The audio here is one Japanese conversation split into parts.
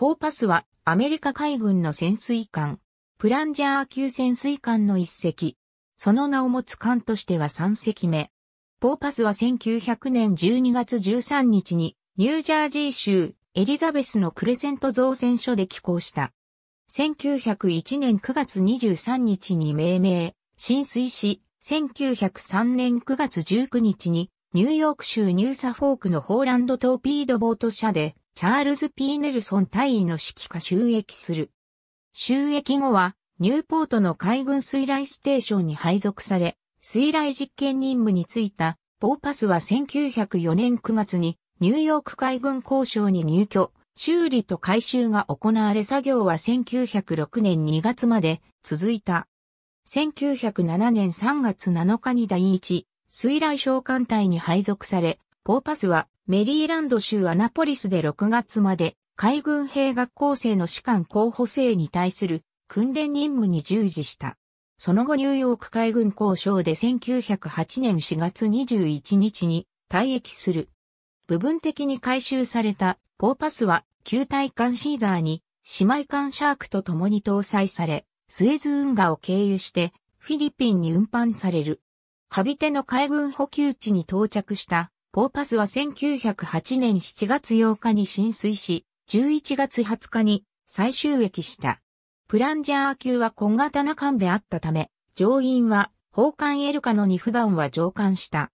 ポーパスはアメリカ海軍の潜水艦、プランジャー級潜水艦の一隻。その名を持つ艦としては3隻目。ポーパスは1900年12月13日にニュージャージー州エリザベスのクレセント造船所で寄港した。1901年9月23日に命名、浸水し、1903年9月19日にニューヨーク州ニューサフォークのホーランドトーピードボート社でチャールズ・ピーネルソン大尉の指揮下収益する。収益後は、ニューポートの海軍水雷ステーションに配属され、水雷実験任務に就いた、ポーパスは1904年9月に、ニューヨーク海軍交渉に入居、修理と改修が行われ作業は1906年2月まで続いた。1907年3月7日に第一、水雷召喚隊に配属され、ポーパスはメリーランド州アナポリスで6月まで海軍兵学校生の士官候補生に対する訓練任務に従事した。その後ニューヨーク海軍交渉で1908年4月21日に退役する。部分的に回収されたポーパスは球体艦シーザーに姉妹艦シャークと共に搭載され、スエズ運河を経由してフィリピンに運搬される。カビテの海軍補給地に到着したポーパスは1908年7月8日に浸水し、11月20日に最終駅した。プランジャー級は小型な艦であったため、乗員は砲艦エルカのに普段は乗艦した。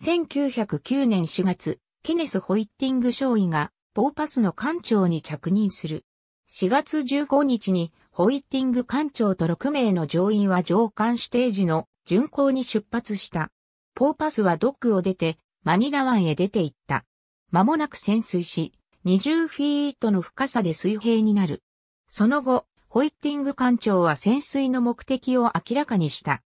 1909年4月、ケネス・ホイッティング少尉がポーパスの艦長に着任する。4月15日にホイッティング艦長と6名の乗員は乗艦指定時の巡航に出発した。ポーパスはドックを出てマニラ湾へ出て行った。間もなく潜水し、20フィートの深さで水平になる。その後、ホイッティング艦長は潜水の目的を明らかにした。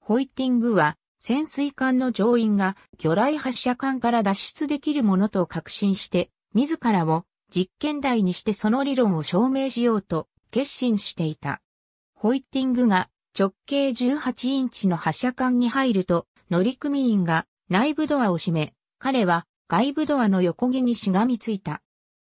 ホイッティングは、潜水艦の乗員が魚雷発射管から脱出できるものと確信して、自らを実験台にしてその理論を証明しようと決心していた。ホイッティングが直径18インチの発射管に入ると乗組員が内部ドアを閉め、彼は外部ドアの横木にしがみついた。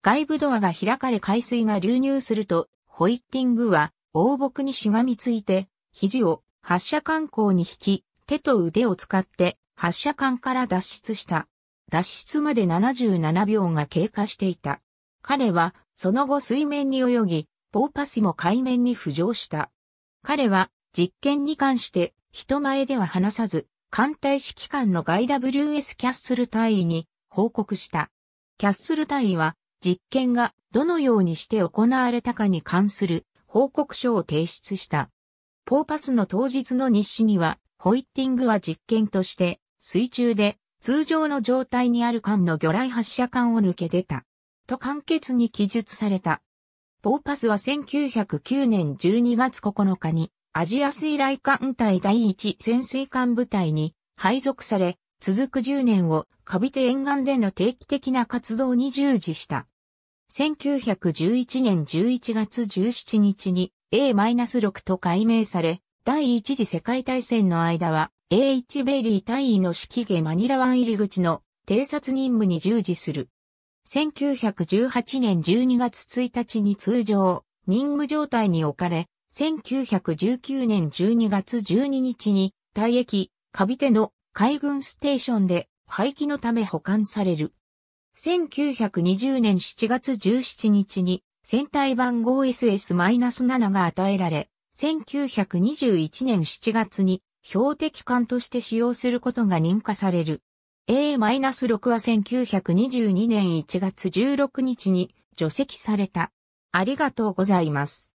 外部ドアが開かれ海水が流入すると、ホイッティングは大木にしがみついて、肘を発射管口に引き、手と腕を使って発射管から脱出した。脱出まで77秒が経過していた。彼はその後水面に泳ぎ、ポーパスも海面に浮上した。彼は実験に関して人前では話さず、艦隊指揮官のガイ WS キャッスル隊員に報告した。キャッスル隊員は実験がどのようにして行われたかに関する報告書を提出した。ポーパスの当日の日誌には、ホイッティングは実験として水中で通常の状態にある艦の魚雷発射管を抜け出た。と簡潔に記述された。ポーパスは1909年12月9日にアジア水雷艦隊第一潜水艦部隊に配属され、続く10年をカビテ沿岸での定期的な活動に従事した。1911年11月17日に A-6 と改名され、第一次世界大戦の間は A1 ベイリー大尉の指揮下マニラ湾入り口の偵察任務に従事する。1918年12月1日に通常、任務状態に置かれ、1919年12月12日に、退役、カビテの海軍ステーションで廃棄のため保管される。1920年7月17日に、戦隊番号 SS-7 が与えられ、1921年7月に標的艦として使用することが認可される。A-6 は1922年1月16日に除籍された。ありがとうございます。